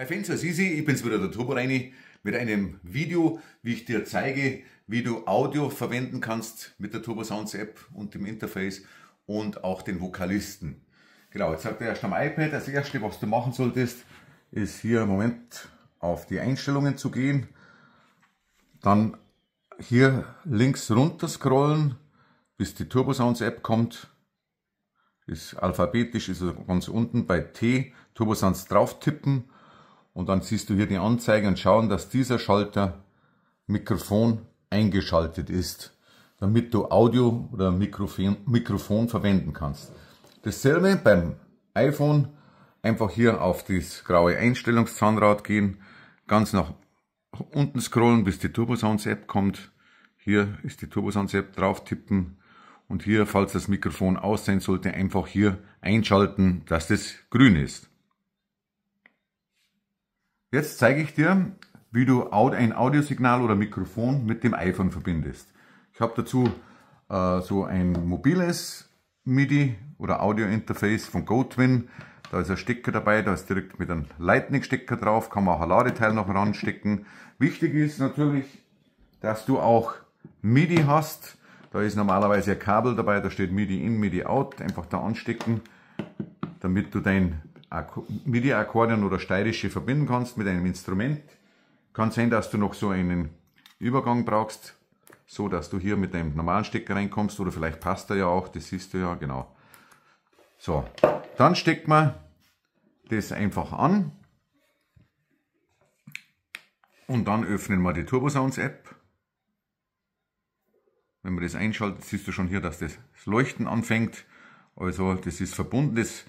Hi Fans, was ist ich, ich bin's wieder, der Turbo Reini, mit einem Video, wie ich dir zeige, wie du Audio verwenden kannst mit der Turbo Sounds App und dem Interface und auch den Vokalisten. Genau, jetzt sagt er erst am iPad, das erste, was du machen solltest, ist hier im Moment auf die Einstellungen zu gehen, dann hier links runter scrollen, bis die Turbo Sounds App kommt, ist alphabetisch, ist also ganz unten bei T, Turbo Sounds drauf tippen, und dann siehst du hier die Anzeige und schauen, dass dieser Schalter Mikrofon eingeschaltet ist, damit du Audio oder Mikrofon, Mikrofon verwenden kannst. Dasselbe beim iPhone, einfach hier auf das graue Einstellungszahnrad gehen, ganz nach unten scrollen, bis die Turbosounds App kommt. Hier ist die Turbosounds App, drauf tippen und hier, falls das Mikrofon aus sein sollte, einfach hier einschalten, dass das grün ist. Jetzt zeige ich dir, wie du ein Audiosignal oder Mikrofon mit dem iPhone verbindest. Ich habe dazu äh, so ein mobiles MIDI oder Audio-Interface von GoTwin. Da ist ein Stecker dabei, da ist direkt mit einem Lightning-Stecker drauf, kann man auch ein Ladeteil noch ranstecken. Wichtig ist natürlich, dass du auch MIDI hast. Da ist normalerweise ein Kabel dabei, da steht MIDI in, MIDI out. Einfach da anstecken, damit du dein MIDI-Akkordeon oder steirische verbinden kannst mit einem Instrument. Kann sein, dass du noch so einen Übergang brauchst, so dass du hier mit einem normalen Stecker reinkommst oder vielleicht passt er ja auch, das siehst du ja genau. So, dann steckt man das einfach an und dann öffnen wir die Turbo Sounds App. Wenn man das einschaltet, siehst du schon hier, dass das Leuchten anfängt. Also das ist verbunden. Das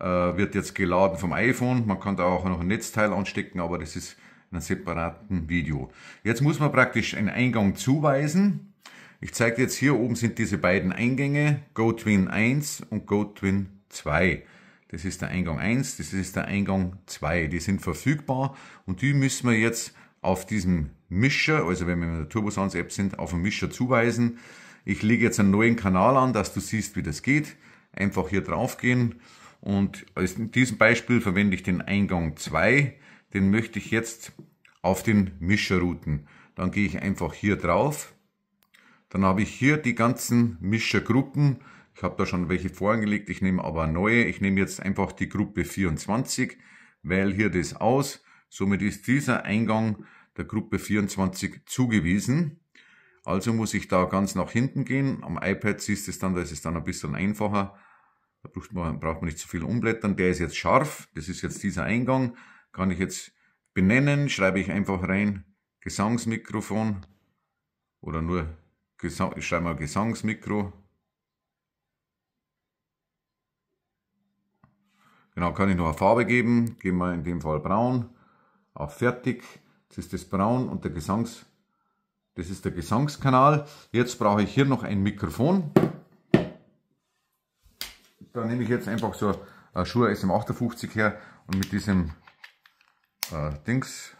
äh, wird jetzt geladen vom iPhone. Man kann da auch noch ein Netzteil anstecken, aber das ist in einem separaten Video. Jetzt muss man praktisch einen Eingang zuweisen. Ich zeige jetzt hier oben sind diese beiden Eingänge, GoTwin 1 und GoTwin 2. Das ist der Eingang 1, das ist der Eingang 2. Die sind verfügbar und die müssen wir jetzt auf diesem Mischer, also wenn wir in der Turbosounds App sind, auf den Mischer zuweisen. Ich lege jetzt einen neuen Kanal an, dass du siehst, wie das geht. Einfach hier drauf gehen und in diesem Beispiel verwende ich den Eingang 2. Den möchte ich jetzt auf den Mischer routen. Dann gehe ich einfach hier drauf. Dann habe ich hier die ganzen Mischergruppen. Ich habe da schon welche vorangelegt. Ich nehme aber neue. Ich nehme jetzt einfach die Gruppe 24, wähle hier das aus. Somit ist dieser Eingang der Gruppe 24 zugewiesen. Also muss ich da ganz nach hinten gehen. Am iPad siehst du es dann, da ist es dann ein bisschen einfacher. Da braucht man, braucht man nicht zu viel umblättern. Der ist jetzt scharf. Das ist jetzt dieser Eingang. Kann ich jetzt benennen. Schreibe ich einfach rein Gesangsmikrofon oder nur Gesang, ich schreibe mal Gesangsmikro. Genau, kann ich noch eine Farbe geben. Gehen wir in dem Fall braun. Auch fertig. Jetzt ist das braun und der Gesangs, das ist der Gesangskanal. Jetzt brauche ich hier noch ein Mikrofon da nehme ich jetzt einfach so äh, Schuhe SM58 her und mit diesem äh, Dings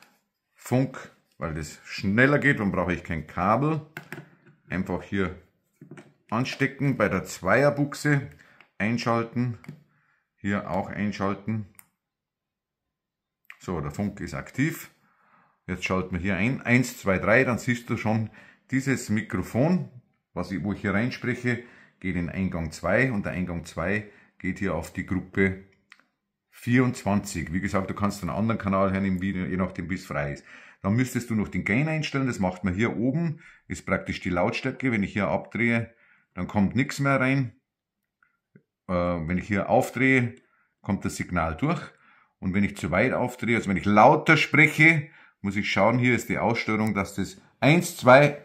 Funk, weil das schneller geht dann brauche ich kein Kabel, einfach hier anstecken bei der Zweierbuchse, einschalten, hier auch einschalten. So, der Funk ist aktiv. Jetzt schalten wir hier ein, 1, 2, 3, dann siehst du schon dieses Mikrofon, was ich, wo ich hier reinspreche, geht in Eingang 2 und der Eingang 2 geht hier auf die Gruppe 24. Wie gesagt, du kannst einen anderen Kanal hören im Video, je nachdem, bis frei ist. Dann müsstest du noch den Gain einstellen. Das macht man hier oben. Ist praktisch die Lautstärke. Wenn ich hier abdrehe, dann kommt nichts mehr rein. Äh, wenn ich hier aufdrehe, kommt das Signal durch. Und wenn ich zu weit aufdrehe, also wenn ich lauter spreche, muss ich schauen, hier ist die Aussteuerung, dass das 1, 2,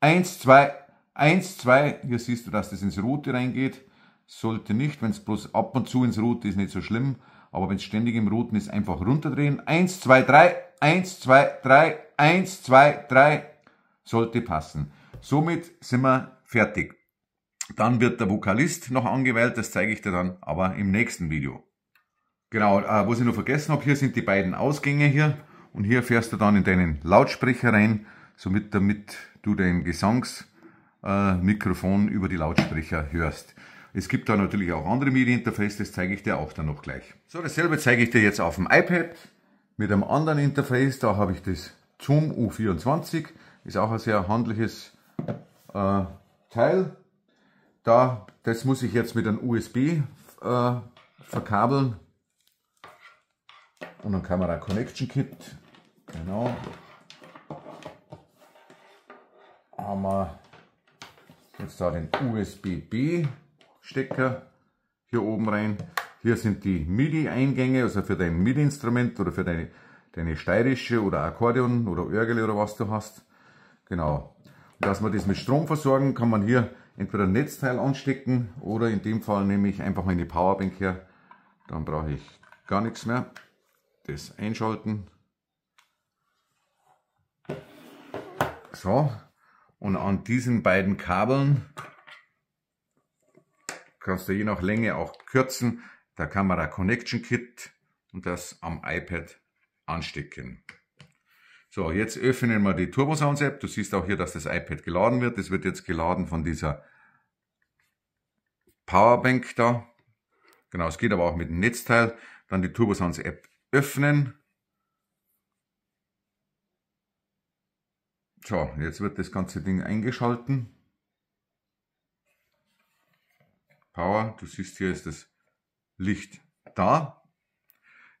1, 2, 1, 2, hier siehst du, dass das ins Rote reingeht. Sollte nicht, wenn es bloß ab und zu ins Rote ist, nicht so schlimm. Aber wenn es ständig im Roten ist, einfach runterdrehen. 1, 2, 3, 1, 2, 3, 1, 2, 3. Sollte passen. Somit sind wir fertig. Dann wird der Vokalist noch angewählt, das zeige ich dir dann aber im nächsten Video. Genau, äh, was ich noch vergessen habe, hier sind die beiden Ausgänge hier und hier fährst du dann in deinen Lautsprecher rein, somit damit du deinen Gesangs äh, Mikrofon über die Lautsprecher hörst. Es gibt da natürlich auch andere Medieninterfaces, das zeige ich dir auch dann noch gleich. So, dasselbe zeige ich dir jetzt auf dem iPad mit einem anderen Interface. Da habe ich das Zoom U24, ist auch ein sehr handliches äh, Teil. Da, das muss ich jetzt mit einem USB äh, verkabeln und einem Kamera Connection Kit. Genau. Haben wir Jetzt da den USB-B-Stecker hier oben rein. Hier sind die MIDI-Eingänge, also für dein MIDI-Instrument oder für deine, deine steirische oder Akkordeon oder Örgel oder was du hast. Genau. Und dass wir das mit Strom versorgen, kann man hier entweder ein Netzteil anstecken oder in dem Fall nehme ich einfach meine Powerbank her. Dann brauche ich gar nichts mehr. Das einschalten. So, und an diesen beiden Kabeln kannst du je nach Länge auch kürzen. der Kamera Connection Kit und das am iPad anstecken. So, jetzt öffnen wir die Turbo Sounds App. Du siehst auch hier, dass das iPad geladen wird. Das wird jetzt geladen von dieser Powerbank da. Genau, es geht aber auch mit dem Netzteil. Dann die Turbo Sounds App öffnen. So, jetzt wird das ganze Ding eingeschalten. Power, du siehst hier ist das Licht da.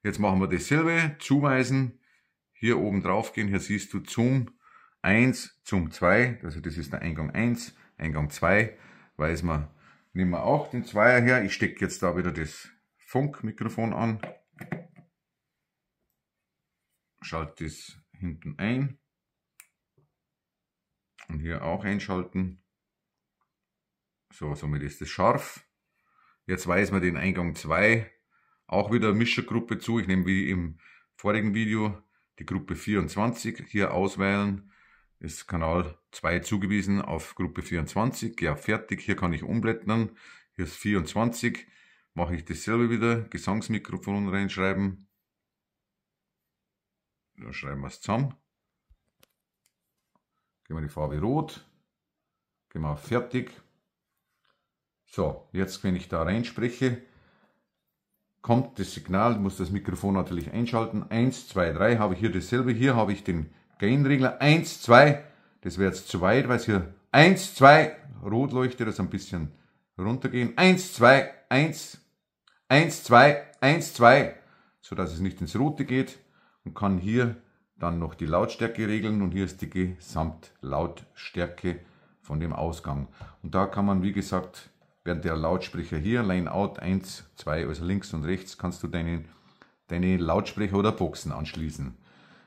Jetzt machen wir dasselbe, zuweisen, hier oben drauf gehen, hier siehst du Zoom 1, Zoom 2, also das ist der Eingang 1, Eingang 2, weiß man, nehmen wir auch den Zweier her, ich stecke jetzt da wieder das Funkmikrofon an, schalte das hinten ein, und hier auch einschalten. So, somit ist es scharf. Jetzt weiß man den Eingang 2. Auch wieder Mischergruppe zu. Ich nehme wie im vorigen Video die Gruppe 24. Hier auswählen. Ist Kanal 2 zugewiesen auf Gruppe 24. Ja, fertig. Hier kann ich umblättern. Hier ist 24. Mache ich dasselbe wieder. Gesangsmikrofon reinschreiben. Dann schreiben wir es zusammen. Gehen wir die Farbe rot. Gehen wir auf fertig. So, jetzt wenn ich da reinspreche, kommt das Signal, muss das Mikrofon natürlich einschalten. 1, 2, 3 habe ich hier dasselbe. Hier habe ich den Gain-Regler. 1, 2, das wäre jetzt zu weit, weil es hier 1, 2, rot leuchtet, das ein bisschen runtergehen. 1, 2, 1, 1, 2, 1, 2, sodass es nicht ins Rote geht und kann hier dann noch die Lautstärke regeln und hier ist die Gesamtlautstärke von dem Ausgang. Und da kann man, wie gesagt, während der Lautsprecher hier, Line Out 1, 2, also links und rechts, kannst du deinen, deine Lautsprecher oder Boxen anschließen.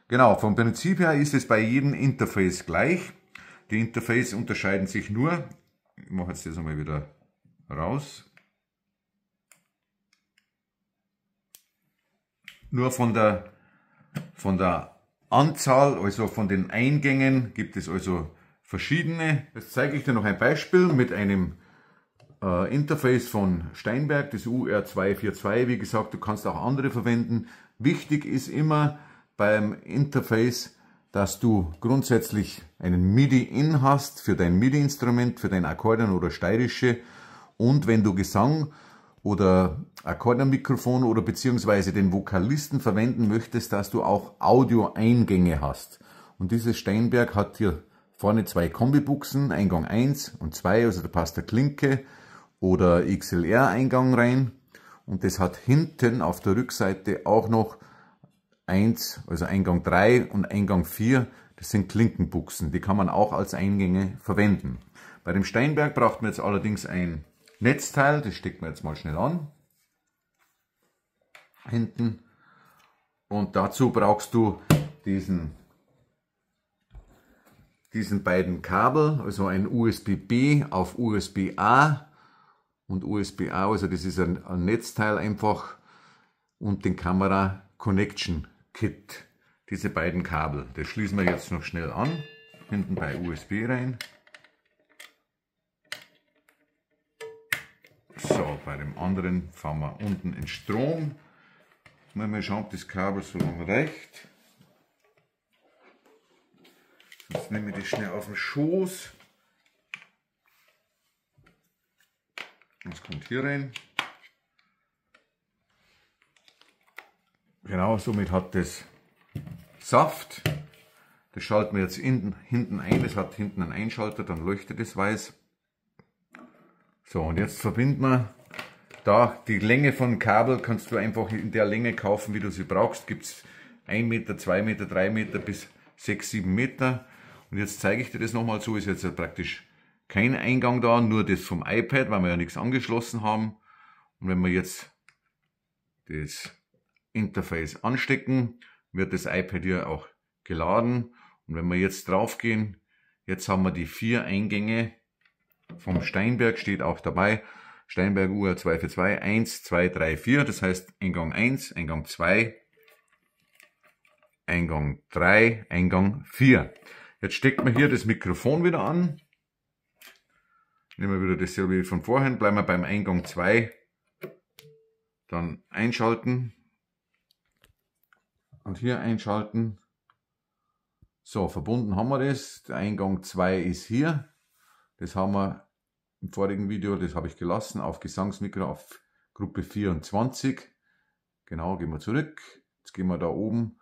Genau, vom Prinzip her ist es bei jedem Interface gleich. Die Interface unterscheiden sich nur, ich mache jetzt das einmal wieder raus, nur von der, von der Anzahl, also von den Eingängen, gibt es also verschiedene. Jetzt zeige ich dir noch ein Beispiel mit einem äh, Interface von Steinberg, das UR242. Wie gesagt, du kannst auch andere verwenden. Wichtig ist immer beim Interface, dass du grundsätzlich einen MIDI-In hast für dein MIDI-Instrument, für dein Akkordeon oder steirische. Und wenn du Gesang oder Akkordeonmikrofon oder beziehungsweise den Vokalisten verwenden möchtest, dass du auch Audioeingänge hast. Und dieses Steinberg hat hier vorne zwei Kombibuchsen, Eingang 1 und 2, also da passt der Klinke oder XLR-Eingang rein. Und das hat hinten auf der Rückseite auch noch 1, also Eingang 3 und Eingang 4, das sind Klinkenbuchsen, die kann man auch als Eingänge verwenden. Bei dem Steinberg braucht man jetzt allerdings ein Netzteil, das stecken wir jetzt mal schnell an. Hinten. Und dazu brauchst du diesen, diesen beiden Kabel, also ein USB-B auf USB-A und USB-A, also das ist ein, ein Netzteil einfach und den Kamera Connection Kit. Diese beiden Kabel, das schließen wir jetzt noch schnell an, hinten bei USB rein. So, bei dem anderen fahren wir unten in Strom. Mal schauen, ob das Kabel so lang reicht. Sonst nehme ich das schnell auf den Schoß. Das kommt hier rein. Genau, somit hat das Saft. Das schalten wir jetzt hinten, hinten ein. Das hat hinten einen Einschalter, dann leuchtet es weiß. So, und jetzt verbinden wir da die Länge von Kabel, kannst du einfach in der Länge kaufen, wie du sie brauchst. Gibt es 1 Meter, 2 Meter, 3 Meter bis 6, 7 Meter. Und jetzt zeige ich dir das nochmal. So ist jetzt praktisch kein Eingang da, nur das vom iPad, weil wir ja nichts angeschlossen haben. Und wenn wir jetzt das Interface anstecken, wird das iPad hier auch geladen. Und wenn wir jetzt draufgehen, jetzt haben wir die vier Eingänge vom Steinberg steht auch dabei, Steinberg Uhr 242 1, 2, 3, 4, das heißt Eingang 1, Eingang 2, Eingang 3, Eingang 4. Jetzt steckt man hier das Mikrofon wieder an. Nehmen wir wieder dasselbe wie von vorhin, bleiben wir beim Eingang 2. Dann einschalten. Und hier einschalten. So, verbunden haben wir das. Der Eingang 2 ist hier. Das haben wir im vorigen Video, das habe ich gelassen, auf Gesangsmikro auf Gruppe 24. Genau, gehen wir zurück. Jetzt gehen wir da oben.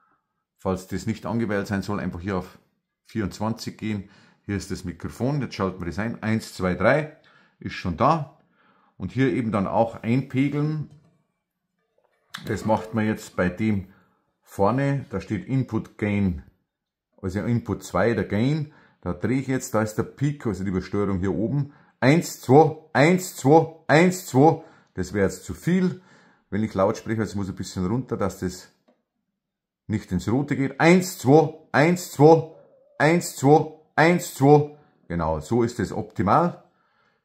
Falls das nicht angewählt sein soll, einfach hier auf 24 gehen. Hier ist das Mikrofon. Jetzt schalten wir das ein. 1, 2, 3 ist schon da. Und hier eben dann auch einpegeln. Das macht man jetzt bei dem vorne. Da steht Input Gain, also Input 2 der Gain. Da drehe ich jetzt, da ist der Peak, also die Übersteuerung hier oben. 1, 2, 1, 2, 1, 2. Das wäre jetzt zu viel. Wenn ich laut spreche, jetzt muss ich ein bisschen runter, dass das nicht ins Rote geht. 1, 2, 1, 2, 1, 2, 1, 2. Genau, so ist das optimal.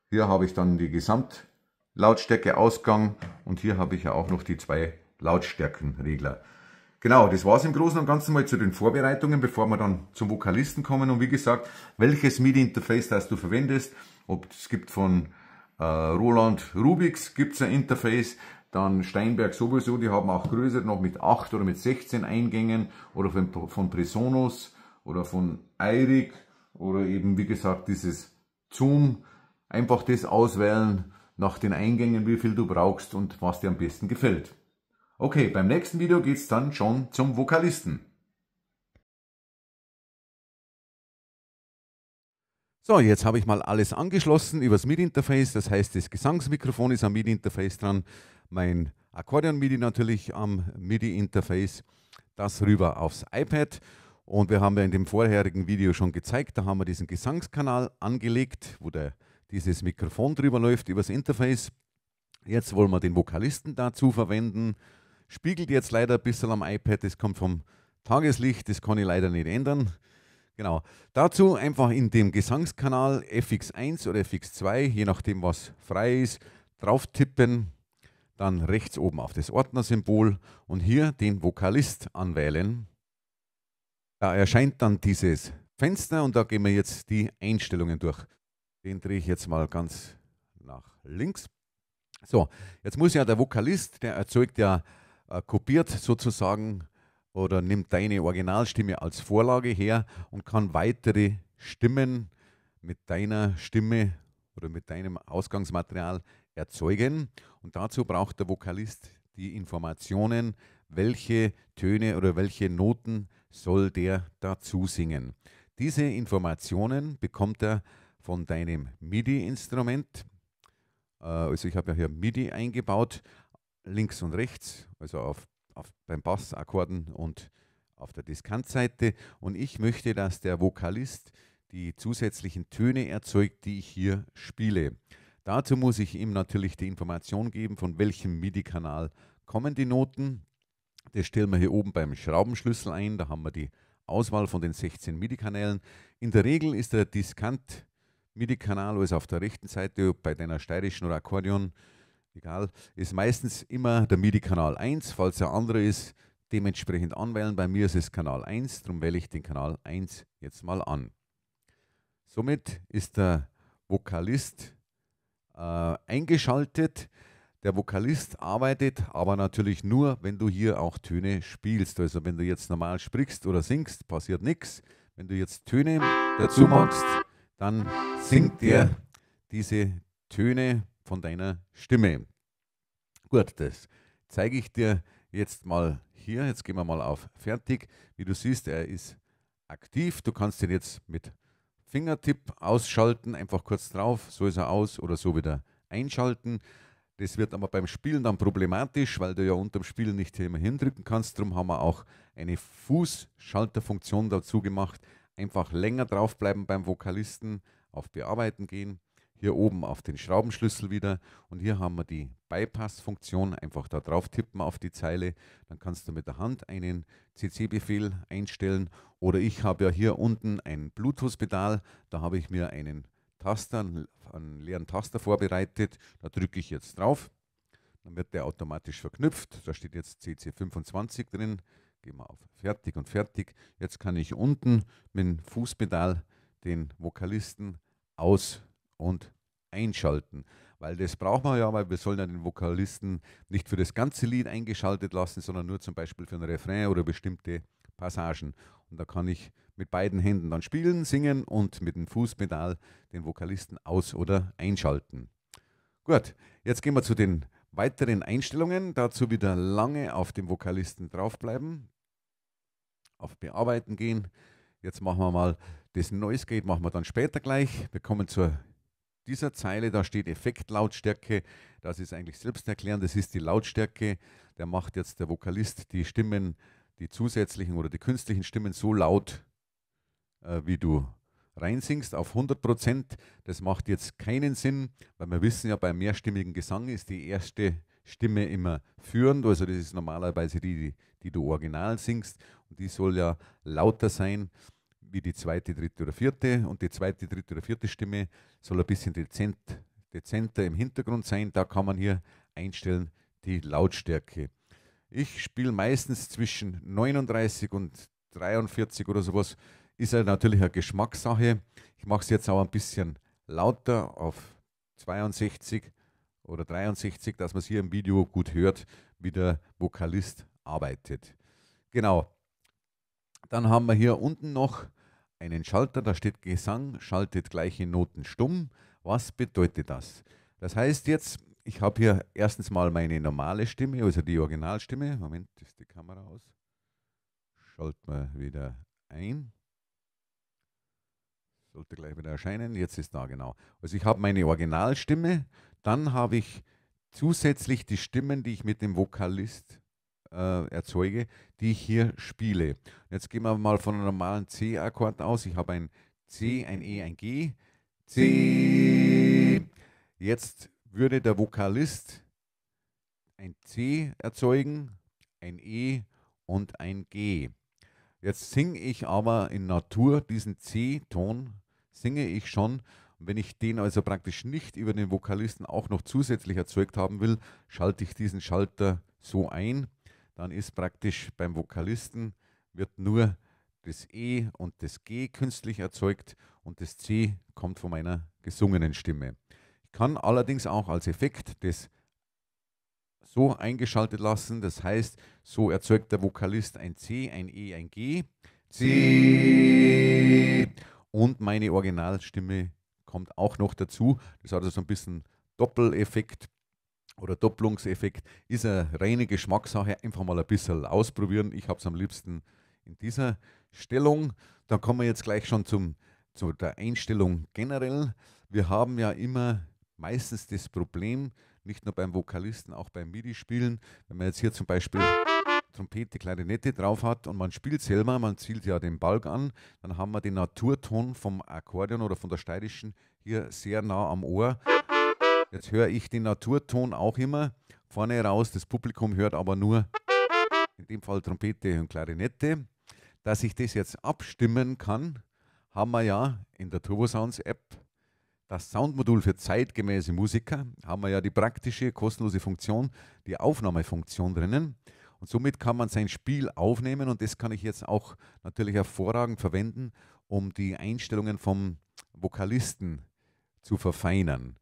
Hier habe ich dann die Gesamtlautstärke Ausgang und hier habe ich ja auch noch die zwei Lautstärkenregler. Genau, das war's im Großen und Ganzen mal zu den Vorbereitungen, bevor wir dann zum Vokalisten kommen. Und wie gesagt, welches MIDI-Interface das du verwendest, ob es gibt von äh, Roland Rubix gibt's ein Interface, dann Steinberg sowieso, die haben auch größer, noch mit 8 oder mit 16 Eingängen oder von, von Presonus oder von Eirik oder eben wie gesagt dieses Zoom. Einfach das auswählen nach den Eingängen, wie viel du brauchst und was dir am besten gefällt. Okay, beim nächsten Video geht es dann schon zum Vokalisten. So, jetzt habe ich mal alles angeschlossen übers MIDI-Interface. Das heißt, das Gesangsmikrofon ist am MIDI-Interface dran, mein Akkordeon-MIDI natürlich am MIDI-Interface, das rüber aufs iPad. Und wir haben ja in dem vorherigen Video schon gezeigt, da haben wir diesen Gesangskanal angelegt, wo der, dieses Mikrofon drüber läuft übers Interface. Jetzt wollen wir den Vokalisten dazu verwenden. Spiegelt jetzt leider ein bisschen am iPad, das kommt vom Tageslicht, das kann ich leider nicht ändern. Genau. Dazu einfach in dem Gesangskanal FX1 oder FX2, je nachdem was frei ist, drauf tippen, dann rechts oben auf das Ordnersymbol und hier den Vokalist anwählen. Da erscheint dann dieses Fenster und da gehen wir jetzt die Einstellungen durch. Den drehe ich jetzt mal ganz nach links. So, jetzt muss ja der Vokalist, der erzeugt ja äh, kopiert sozusagen oder nimmt deine Originalstimme als Vorlage her und kann weitere Stimmen mit deiner Stimme oder mit deinem Ausgangsmaterial erzeugen. Und dazu braucht der Vokalist die Informationen, welche Töne oder welche Noten soll der dazu singen. Diese Informationen bekommt er von deinem MIDI-Instrument. Äh, also ich habe ja hier MIDI eingebaut, links und rechts, also auf, auf, beim Bass, Akkorden und auf der Diskantseite. Und ich möchte, dass der Vokalist die zusätzlichen Töne erzeugt, die ich hier spiele. Dazu muss ich ihm natürlich die Information geben, von welchem MIDI-Kanal kommen die Noten. Das stellen wir hier oben beim Schraubenschlüssel ein. Da haben wir die Auswahl von den 16 MIDI-Kanälen. In der Regel ist der Diskant-MIDI-Kanal, also auf der rechten Seite bei deiner steirischen oder Akkordeon, egal, ist meistens immer der MIDI-Kanal 1. Falls er andere ist, dementsprechend anwählen. Bei mir ist es Kanal 1, darum wähle ich den Kanal 1 jetzt mal an. Somit ist der Vokalist äh, eingeschaltet. Der Vokalist arbeitet aber natürlich nur, wenn du hier auch Töne spielst. Also wenn du jetzt normal sprichst oder singst, passiert nichts. Wenn du jetzt Töne dazu machst, dann singt dir diese Töne von deiner Stimme. Gut, das zeige ich dir jetzt mal hier. Jetzt gehen wir mal auf Fertig. Wie du siehst, er ist aktiv. Du kannst ihn jetzt mit Fingertipp ausschalten, einfach kurz drauf, so ist er aus oder so wieder einschalten. Das wird aber beim Spielen dann problematisch, weil du ja unterm Spielen nicht immer hindrücken kannst. Darum haben wir auch eine Fußschalterfunktion dazu gemacht. Einfach länger draufbleiben beim Vokalisten, auf Bearbeiten gehen hier oben auf den Schraubenschlüssel wieder und hier haben wir die Bypass-Funktion. Einfach da drauf tippen auf die Zeile, dann kannst du mit der Hand einen CC-Befehl einstellen oder ich habe ja hier unten ein Bluetooth-Pedal, da habe ich mir einen Taster, einen leeren Taster vorbereitet, da drücke ich jetzt drauf, dann wird der automatisch verknüpft, da steht jetzt CC25 drin, gehen wir auf Fertig und Fertig. Jetzt kann ich unten mit dem Fußpedal den Vokalisten aus und einschalten. Weil das braucht man ja, weil wir sollen ja den Vokalisten nicht für das ganze Lied eingeschaltet lassen, sondern nur zum Beispiel für ein Refrain oder bestimmte Passagen. Und da kann ich mit beiden Händen dann spielen, singen und mit dem Fußpedal den Vokalisten aus- oder einschalten. Gut, jetzt gehen wir zu den weiteren Einstellungen. Dazu wieder lange auf dem Vokalisten draufbleiben, auf Bearbeiten gehen. Jetzt machen wir mal das Noise Gate, machen wir dann später gleich. Wir kommen zur dieser Zeile, da steht Effektlautstärke. Das ist eigentlich selbsterklärend. Das ist die Lautstärke. Der macht jetzt der Vokalist die Stimmen, die zusätzlichen oder die künstlichen Stimmen so laut, äh, wie du reinsingst auf 100 Prozent. Das macht jetzt keinen Sinn, weil wir wissen ja, bei mehrstimmigen Gesang ist die erste Stimme immer führend. Also das ist normalerweise die, die, die du original singst. Und die soll ja lauter sein wie die zweite, dritte oder vierte. Und die zweite, dritte oder vierte Stimme soll ein bisschen dezent, dezenter im Hintergrund sein. Da kann man hier einstellen die Lautstärke. Ich spiele meistens zwischen 39 und 43 oder sowas. Ist ja natürlich eine Geschmackssache. Ich mache es jetzt auch ein bisschen lauter auf 62 oder 63, dass man es hier im Video gut hört, wie der Vokalist arbeitet. Genau. Dann haben wir hier unten noch einen Schalter, da steht Gesang, schaltet gleiche Noten stumm. Was bedeutet das? Das heißt jetzt, ich habe hier erstens mal meine normale Stimme, also die Originalstimme. Moment, ist die Kamera aus. Schalten wir wieder ein. Sollte gleich wieder erscheinen. Jetzt ist da genau. Also ich habe meine Originalstimme, dann habe ich zusätzlich die Stimmen, die ich mit dem Vokalist äh, erzeuge, die ich hier spiele. Jetzt gehen wir mal von einem normalen C-Akkord aus. Ich habe ein C, ein E, ein G. C. Jetzt würde der Vokalist ein C erzeugen, ein E und ein G. Jetzt singe ich aber in Natur diesen C-Ton, singe ich schon. Und wenn ich den also praktisch nicht über den Vokalisten auch noch zusätzlich erzeugt haben will, schalte ich diesen Schalter so ein dann ist praktisch beim Vokalisten wird nur das E und das G künstlich erzeugt und das C kommt von meiner gesungenen Stimme. Ich kann allerdings auch als Effekt das so eingeschaltet lassen, das heißt, so erzeugt der Vokalist ein C, ein E, ein G. C. Und meine Originalstimme kommt auch noch dazu. Das hat also so ein bisschen Doppeleffekt oder Doppelungseffekt ist eine reine Geschmackssache. Einfach mal ein bisschen ausprobieren. Ich habe es am liebsten in dieser Stellung. Dann kommen wir jetzt gleich schon zum, zu der Einstellung generell. Wir haben ja immer meistens das Problem, nicht nur beim Vokalisten, auch beim MIDI-Spielen, wenn man jetzt hier zum Beispiel Trompete, Klarinette drauf hat und man spielt selber, man zielt ja den Balg an, dann haben wir den Naturton vom Akkordeon oder von der steirischen hier sehr nah am Ohr. Jetzt höre ich den Naturton auch immer vorne raus. Das Publikum hört aber nur, in dem Fall Trompete und Klarinette. Dass ich das jetzt abstimmen kann, haben wir ja in der Turbosounds App das Soundmodul für zeitgemäße Musiker, haben wir ja die praktische, kostenlose Funktion, die Aufnahmefunktion drinnen. Und somit kann man sein Spiel aufnehmen und das kann ich jetzt auch natürlich hervorragend verwenden, um die Einstellungen vom Vokalisten zu verfeinern.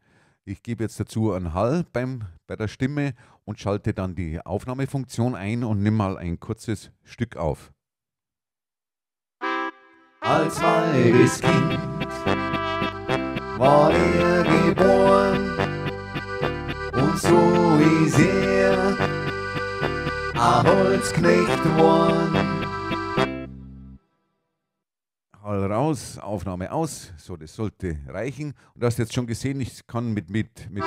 Ich gebe jetzt dazu einen Hall beim, bei der Stimme und schalte dann die Aufnahmefunktion ein und nimm mal ein kurzes Stück auf. Als halbes Kind war er geboren und so ist er ein Holzknecht geworden. Hall raus, Aufnahme aus. So, das sollte reichen. Und du hast jetzt schon gesehen, ich kann mit, mit, mit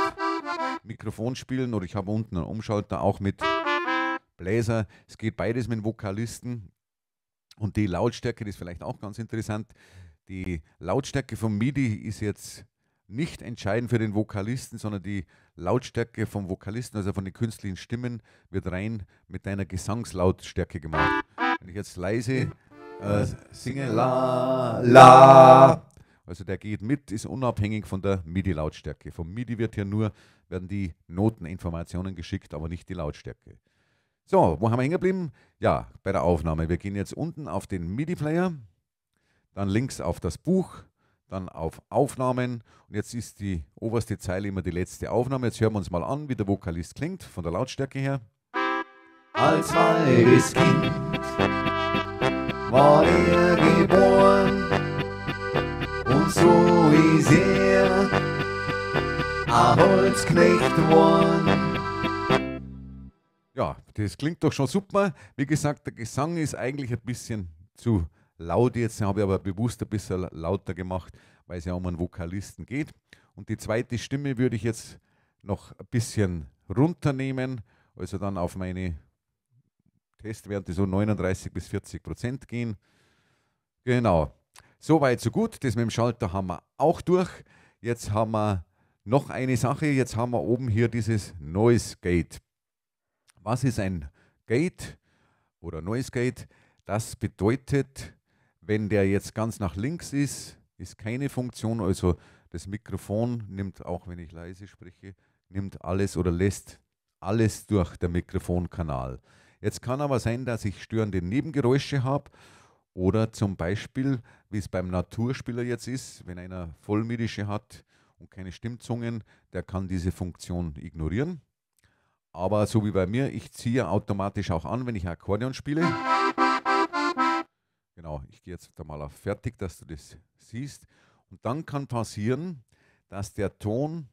Mikrofon spielen oder ich habe unten einen Umschalter auch mit Bläser. Es geht beides mit Vokalisten. Und die Lautstärke ist vielleicht auch ganz interessant. Die Lautstärke vom MIDI ist jetzt nicht entscheidend für den Vokalisten, sondern die Lautstärke vom Vokalisten, also von den künstlichen Stimmen, wird rein mit deiner Gesangslautstärke gemacht. Wenn ich jetzt leise äh, singe la, la. Also der geht mit, ist unabhängig von der MIDI-Lautstärke. Vom MIDI wird hier nur, werden die Noteninformationen geschickt, aber nicht die Lautstärke. So, wo haben wir hängen geblieben? Ja, bei der Aufnahme. Wir gehen jetzt unten auf den MIDI-Player, dann links auf das Buch, dann auf Aufnahmen und jetzt ist die oberste Zeile immer die letzte Aufnahme. Jetzt hören wir uns mal an, wie der Vokalist klingt, von der Lautstärke her. Als halbes Kind war er geboren und so ist er ein Holzknecht geworden. Ja, das klingt doch schon super. Wie gesagt, der Gesang ist eigentlich ein bisschen zu laut jetzt, habe ich aber bewusst ein bisschen lauter gemacht, weil es ja um einen Vokalisten geht. Und die zweite Stimme würde ich jetzt noch ein bisschen runternehmen, also dann auf meine Testwerte so 39 bis 40 Prozent gehen. Genau. So weit, so gut. Das mit dem Schalter haben wir auch durch. Jetzt haben wir noch eine Sache. Jetzt haben wir oben hier dieses Noise Gate. Was ist ein Gate oder Noise Gate? Das bedeutet, wenn der jetzt ganz nach links ist, ist keine Funktion. Also das Mikrofon nimmt, auch wenn ich leise spreche, nimmt alles oder lässt alles durch den Mikrofonkanal. Jetzt kann aber sein, dass ich störende Nebengeräusche habe oder zum Beispiel, wie es beim Naturspieler jetzt ist, wenn einer Vollmidische hat und keine Stimmzungen, der kann diese Funktion ignorieren. Aber so wie bei mir, ich ziehe automatisch auch an, wenn ich Akkordeon spiele. Genau, ich gehe jetzt da mal auf Fertig, dass du das siehst. Und dann kann passieren, dass der Ton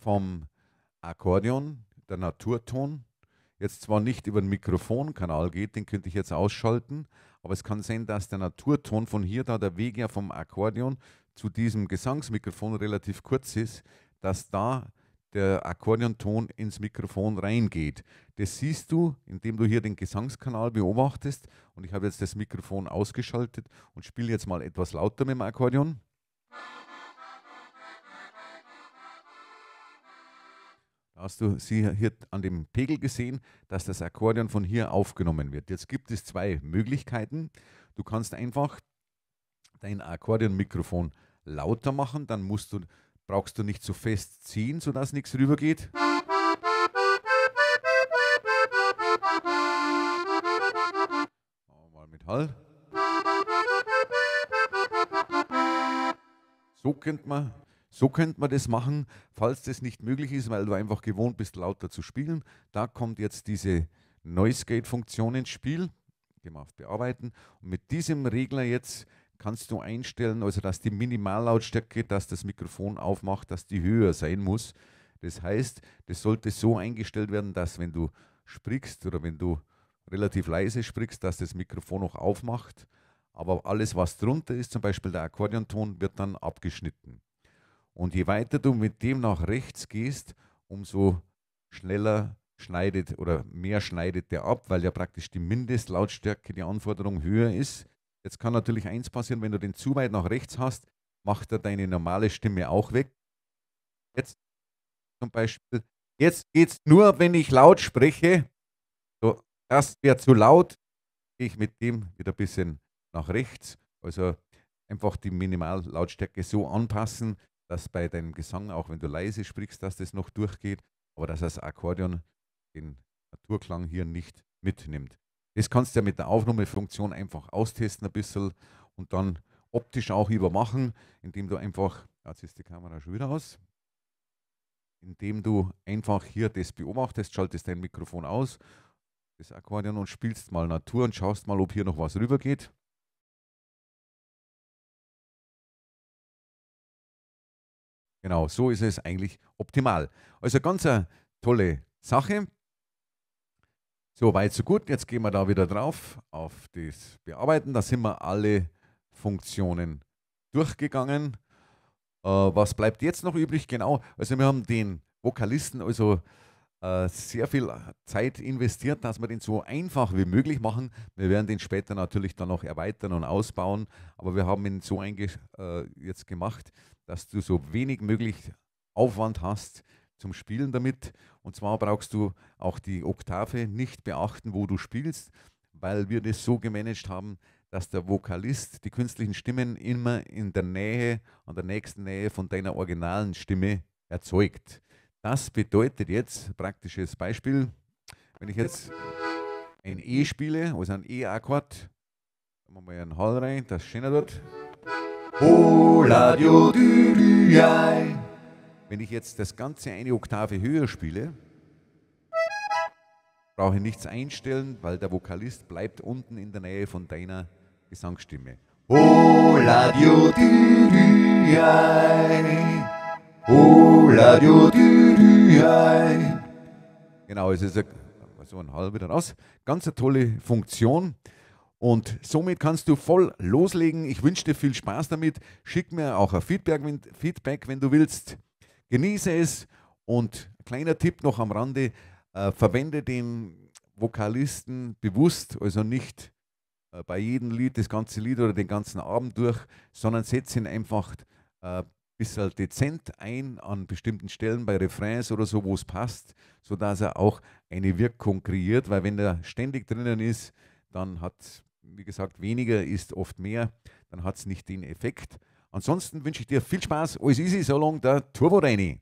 vom Akkordeon, der Naturton, jetzt zwar nicht über den Mikrofonkanal geht, den könnte ich jetzt ausschalten, aber es kann sein, dass der Naturton von hier, da der Weg ja vom Akkordeon zu diesem Gesangsmikrofon relativ kurz ist, dass da der Akkordeonton ins Mikrofon reingeht. Das siehst du, indem du hier den Gesangskanal beobachtest und ich habe jetzt das Mikrofon ausgeschaltet und spiele jetzt mal etwas lauter mit dem Akkordeon. hast du sie hier an dem Pegel gesehen, dass das Akkordeon von hier aufgenommen wird. Jetzt gibt es zwei Möglichkeiten. Du kannst einfach dein Akkordeonmikrofon lauter machen, dann musst du, brauchst du nicht so fest ziehen, sodass nichts rübergeht. Mal mit Hall. So könnte man so könnte man das machen, falls das nicht möglich ist, weil du einfach gewohnt bist, lauter zu spielen. Da kommt jetzt diese Noise Gate Funktion ins Spiel. Gehen wir auf Bearbeiten. Und mit diesem Regler jetzt kannst du einstellen, also dass die Minimallautstärke, dass das Mikrofon aufmacht, dass die höher sein muss. Das heißt, das sollte so eingestellt werden, dass wenn du sprichst oder wenn du relativ leise sprichst, dass das Mikrofon noch aufmacht. Aber alles, was drunter ist, zum Beispiel der Akkordeonton, wird dann abgeschnitten. Und je weiter du mit dem nach rechts gehst, umso schneller schneidet oder mehr schneidet der ab, weil ja praktisch die Mindestlautstärke, die Anforderung höher ist. Jetzt kann natürlich eins passieren, wenn du den zu weit nach rechts hast, macht er deine normale Stimme auch weg. Jetzt zum Beispiel, jetzt geht es nur, wenn ich laut spreche. So, das wäre zu laut. Gehe ich mit dem wieder ein bisschen nach rechts. Also einfach die Minimallautstärke so anpassen, dass bei deinem Gesang, auch wenn du leise sprichst, dass das noch durchgeht, aber dass das Akkordeon den Naturklang hier nicht mitnimmt. Das kannst du ja mit der Aufnahmefunktion einfach austesten ein bisschen und dann optisch auch übermachen, indem du einfach, jetzt ist die Kamera schon wieder aus, indem du einfach hier das beobachtest, schaltest dein Mikrofon aus, das Akkordeon und spielst mal Natur und schaust mal, ob hier noch was rübergeht. Genau, so ist es eigentlich optimal. Also ganz eine tolle Sache. So weit, so gut. Jetzt gehen wir da wieder drauf auf das Bearbeiten. Da sind wir alle Funktionen durchgegangen. Äh, was bleibt jetzt noch übrig? Genau, also wir haben den Vokalisten, also äh, sehr viel Zeit investiert, dass wir den so einfach wie möglich machen. Wir werden den später natürlich dann noch erweitern und ausbauen, aber wir haben ihn so äh, jetzt gemacht, dass du so wenig möglich Aufwand hast zum Spielen damit. Und zwar brauchst du auch die Oktave nicht beachten, wo du spielst, weil wir das so gemanagt haben, dass der Vokalist die künstlichen Stimmen immer in der Nähe, an der nächsten Nähe von deiner originalen Stimme erzeugt. Das bedeutet jetzt, praktisches Beispiel, wenn ich jetzt ein E spiele, also ein E-Akkord, machen wir mal einen Hall rein, das ist schöner dort. Oh, oh, wenn ich jetzt das Ganze eine Oktave höher spiele, brauche ich nichts einstellen, weil der Vokalist bleibt unten in der Nähe von deiner Gesangsstimme. Oh, la, dio, oh, di, di, Oh, Radio Dürüei. Genau, es ist eine, so ein halber dann aus. Ganz eine tolle Funktion. Und somit kannst du voll loslegen. Ich wünsche dir viel Spaß damit. Schick mir auch ein Feedback, wenn, Feedback, wenn du willst. Genieße es. Und kleiner Tipp noch am Rande: äh, Verwende den Vokalisten bewusst, also nicht äh, bei jedem Lied das ganze Lied oder den ganzen Abend durch, sondern setze ihn einfach äh, bist dezent ein an bestimmten Stellen bei Refrains oder so, wo es passt, sodass er auch eine Wirkung kreiert, weil wenn er ständig drinnen ist, dann hat, wie gesagt, weniger ist oft mehr, dann hat es nicht den Effekt. Ansonsten wünsche ich dir viel Spaß, alles easy, so long der Turbo Rainy.